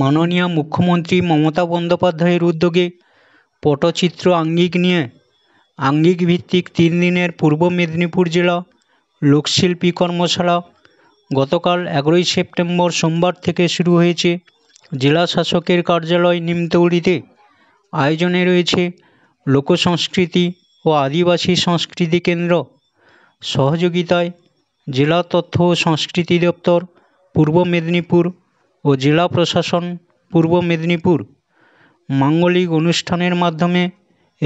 মাননীয় মুখ্যমন্ত্রী মমতা বন্দ্যোপাধ্যায়ের উদ্যোগে পটচিত্র আঙ্গিক নিয়ে আঙ্গিক ভিত্তিক তিন দিনের পূর্ব মেদিনীপুর জেলা লোকশিল্পী কর্মশালা গতকাল এগারোই সেপ্টেম্বর সোমবার থেকে শুরু হয়েছে জেলা শাসকের কার্যালয় নিমতৌড়িতে আয়োজনে রয়েছে লোকসংস্কৃতি ও আদিবাসী সংস্কৃতি কেন্দ্র সহযোগিতায় জেলা তথ্য ও সংস্কৃতি দপ্তর পূর্ব মেদিনীপুর ও জেলা প্রশাসন পূর্ব মেদিনীপুর মাঙ্গলিক অনুষ্ঠানের মাধ্যমে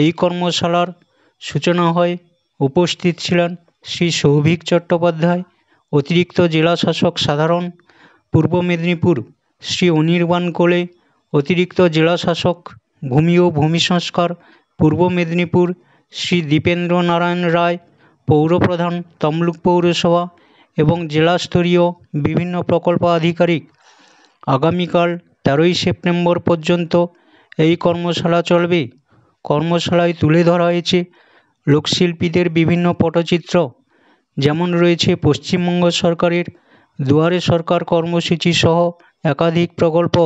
এই কর্মশালার সূচনা হয় উপস্থিত ছিলেন শ্রী সৌভিক চট্টোপাধ্যায় অতিরিক্ত জেলা শাসক সাধারণ পূর্ব মেদিনীপুর শ্রী অনির্বাণ কোলে অতিরিক্ত জেলা শাসক ভূমি ও ভূমি সংস্কার পূর্ব মেদিনীপুর শ্রী দীপেন্দ্র নারায়ণ রায় পৌরপ্রধান তমলুক পৌরসভা এবং জেলাস্তরীয় বিভিন্ন প্রকল্প আধিকারিক আগামীকাল তেরোই সেপ্টেম্বর পর্যন্ত এই কর্মশালা চলবে কর্মশালায় তুলে ধরা হয়েছে লোকশিল্পীদের বিভিন্ন পটচিত্র যেমন রয়েছে পশ্চিমবঙ্গ সরকারের দুয়ারে সরকার কর্মসূচি সহ একাধিক প্রকল্প